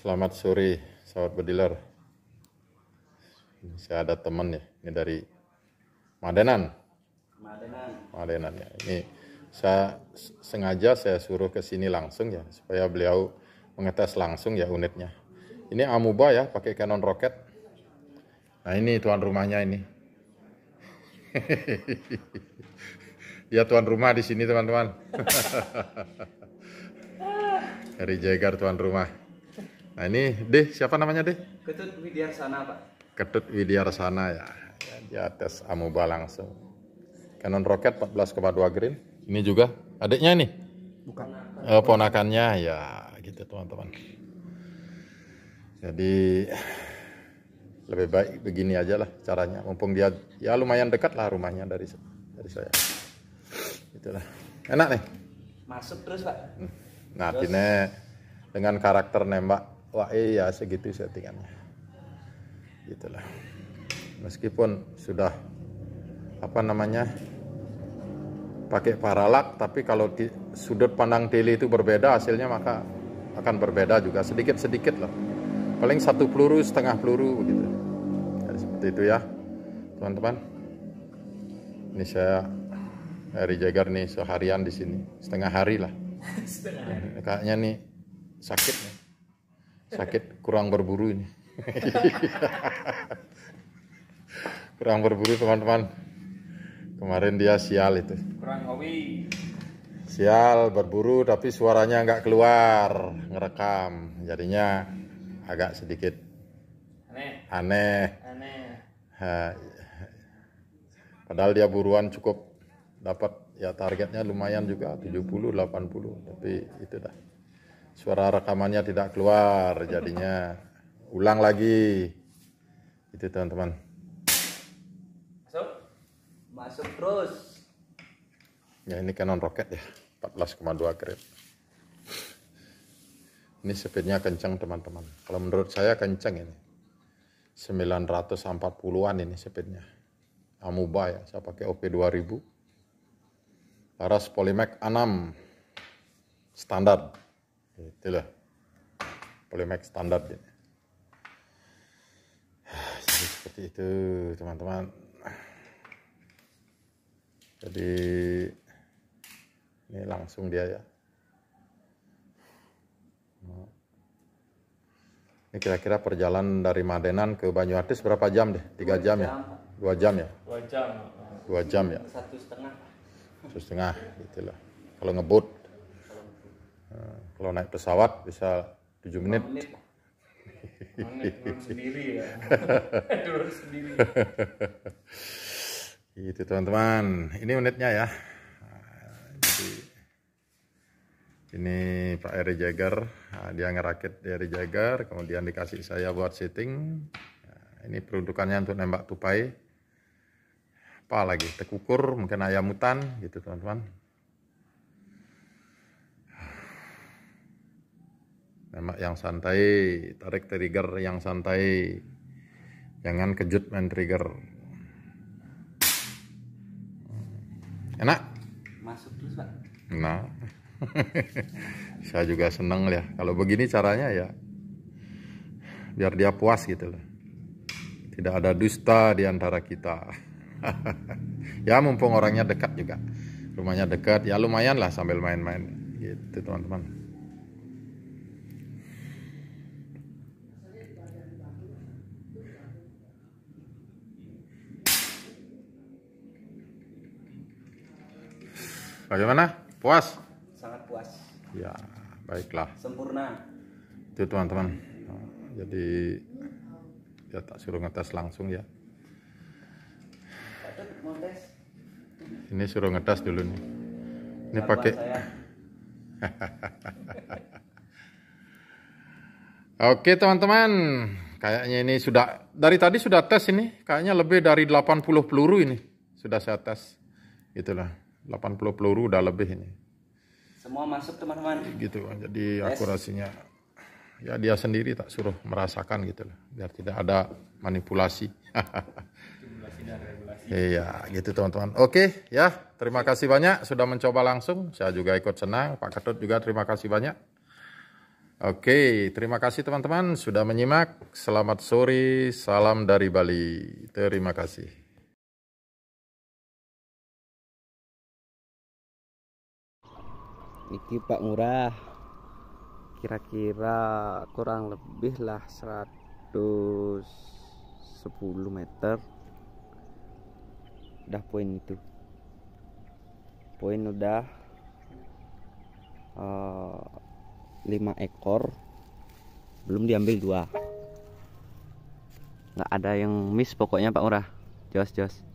Selamat sore, sahabat bediler. saya ada teman ya, ini dari Madenan. Madenan. Madenan ya. Ini saya sengaja saya suruh ke sini langsung ya, supaya beliau mengetes langsung ya unitnya. Ini Amuba ya, pakai Canon Rocket. Nah ini tuan rumahnya ini. Ya tuan rumah di sini teman-teman. dari Jagar tuan rumah. Nah ini deh siapa namanya deh? Ketut Widiarsana Pak. Ketut Widiarsana ya. Di atas Amuba langsung. Canon roket 14,2 green. Ini juga adiknya nih. Bukan. Eh, ponakannya ya gitu teman-teman. Jadi lebih baik begini aja lah caranya. Mumpung dia ya lumayan dekat lah rumahnya dari dari saya. Itulah. Enak nih. Masuk terus pak. Hmm. Nah, terus. dine dengan karakter nembak wah iya segitu settingannya gitulah meskipun sudah apa namanya pakai paralak tapi kalau di sudut pandang tele itu berbeda hasilnya maka akan berbeda juga sedikit-sedikit lah paling satu peluru setengah peluru begitu ya, seperti itu ya teman-teman ini saya hari jagar nih seharian di sini setengah hari lah kayaknya nih sakit nih sakit kurang berburu ini kurang berburu teman-teman kemarin dia sial itu kurang hobi sial berburu tapi suaranya nggak keluar ngerekam jadinya agak sedikit aneh aneh, aneh. Ha, padahal dia buruan cukup dapat ya targetnya lumayan juga 70 80 tapi itu dah suara rekamannya tidak keluar jadinya ulang lagi itu teman-teman masuk masuk terus ya ini Canon roket ya 14,2 grade ini speednya kencang teman-teman kalau menurut saya kencang ini 940-an ini speednya Amuba ya saya pakai OP2000 Laras Polymac A6 standar itulah Polymax standar ya. jadi seperti itu teman-teman jadi ini langsung dia ya ini kira-kira perjalanan dari Madenan ke Banyuatis berapa jam deh? Tiga jam, jam, ya? Dua jam ya? Dua jam. Dua jam ya? Satu setengah. Satu setengah, itulah Kalau ngebut kalau naik pesawat bisa 7 menit. menit. Gitu. sendiri ya. Itu teman-teman. Ini menitnya ya. Jadi, ini Pak Eri Jagger. Ah, dia ngerakit Eri Jagger. Kemudian dikasih saya buat setting. Ah, ini peruntukannya untuk nembak tupai. Apa lagi? Tekukur, mungkin ayam hutan gitu teman-teman. Nembak yang santai, tarik trigger yang santai. Jangan kejut main trigger. Enak? Masuk terus, Pak. Nah. Saya juga seneng ya kalau begini caranya ya. Biar dia puas gitu loh. Tidak ada dusta di antara kita. ya mumpung orangnya dekat juga. Rumahnya dekat, ya lumayan lah sambil main-main gitu teman-teman. Bagaimana? Puas? Sangat puas. Ya, baiklah. Sempurna. Itu teman-teman. Jadi ya tak suruh ngetes langsung ya. Ini suruh ngetes dulu nih. Ini pakai. Oke teman-teman, kayaknya ini sudah dari tadi sudah tes ini, kayaknya lebih dari 80 peluru ini sudah saya tes. Itulah. 80 peluru udah lebih ini. Semua masuk teman-teman. Gitu, jadi akurasinya ya dia sendiri tak suruh merasakan gitu loh, biar tidak ada manipulasi. Iya, gitu teman-teman. Oke, ya. Terima kasih banyak sudah mencoba langsung. Saya juga ikut senang. Pak Ketut juga terima kasih banyak. Oke, terima kasih teman-teman sudah menyimak. Selamat sore, salam dari Bali. Terima kasih. iki Pak murah kira-kira kurang lebih lah 110 meter udah poin itu poin udah uh, eh, 5 ekor belum diambil dua nggak ada yang miss pokoknya Pak Murah jos jos